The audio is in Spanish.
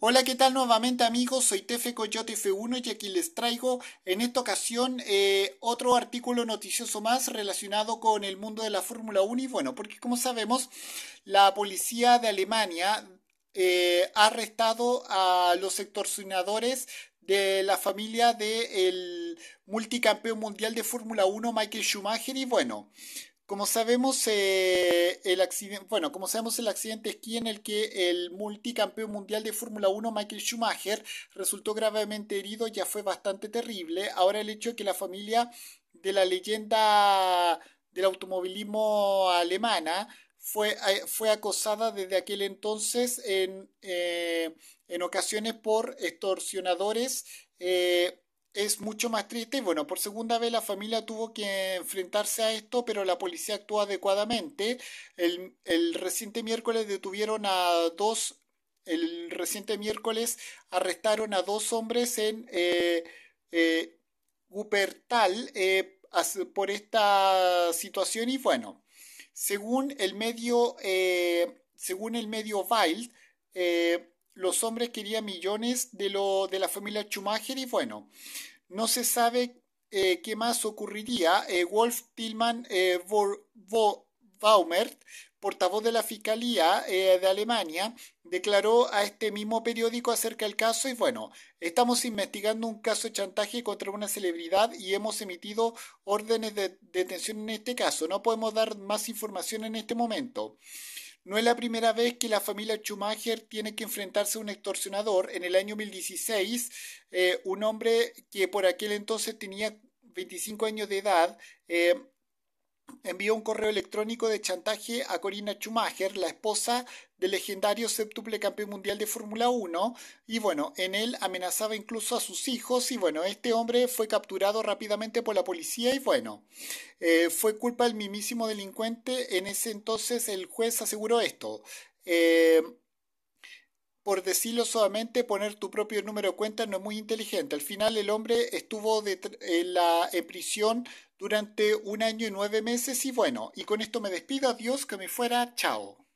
Hola, ¿qué tal nuevamente amigos? Soy Tefe Coyote F1 y aquí les traigo en esta ocasión eh, otro artículo noticioso más relacionado con el mundo de la Fórmula 1 y bueno, porque como sabemos, la policía de Alemania eh, ha arrestado a los extorsionadores de la familia del multicampeón mundial de Fórmula 1 Michael Schumacher y bueno, como sabemos, eh, el accidente, bueno, como sabemos, el accidente esquí en el que el multicampeón mundial de Fórmula 1, Michael Schumacher, resultó gravemente herido ya fue bastante terrible. Ahora el hecho de que la familia de la leyenda del automovilismo alemana fue, eh, fue acosada desde aquel entonces en, eh, en ocasiones por extorsionadores es mucho más triste. Bueno, por segunda vez la familia tuvo que enfrentarse a esto, pero la policía actuó adecuadamente. El, reciente miércoles detuvieron a dos, el reciente miércoles arrestaron a dos hombres en eh, eh, eh por esta situación y bueno, según el medio, eh, según el medio Wild, los hombres querían millones de, lo, de la familia Schumacher y bueno, no se sabe eh, qué más ocurriría. Eh, Wolf Tillmann eh, portavoz de la Fiscalía de Alemania, declaró a este mismo periódico acerca del caso y bueno, estamos investigando un caso de chantaje contra una celebridad y hemos emitido órdenes de detención en este caso. No podemos dar más información en este momento. No es la primera vez que la familia Schumacher tiene que enfrentarse a un extorsionador. En el año 2016, eh, un hombre que por aquel entonces tenía 25 años de edad, eh, envió un correo electrónico de chantaje a Corina Schumacher, la esposa del legendario séptuple campeón mundial de Fórmula 1, y bueno, en él amenazaba incluso a sus hijos, y bueno, este hombre fue capturado rápidamente por la policía, y bueno, eh, fue culpa del mismísimo delincuente, en ese entonces el juez aseguró esto. Eh, por decirlo solamente, poner tu propio número de cuenta no es muy inteligente. Al final el hombre estuvo en, la, en prisión durante un año y nueve meses y bueno, y con esto me despido, adiós, que me fuera, chao.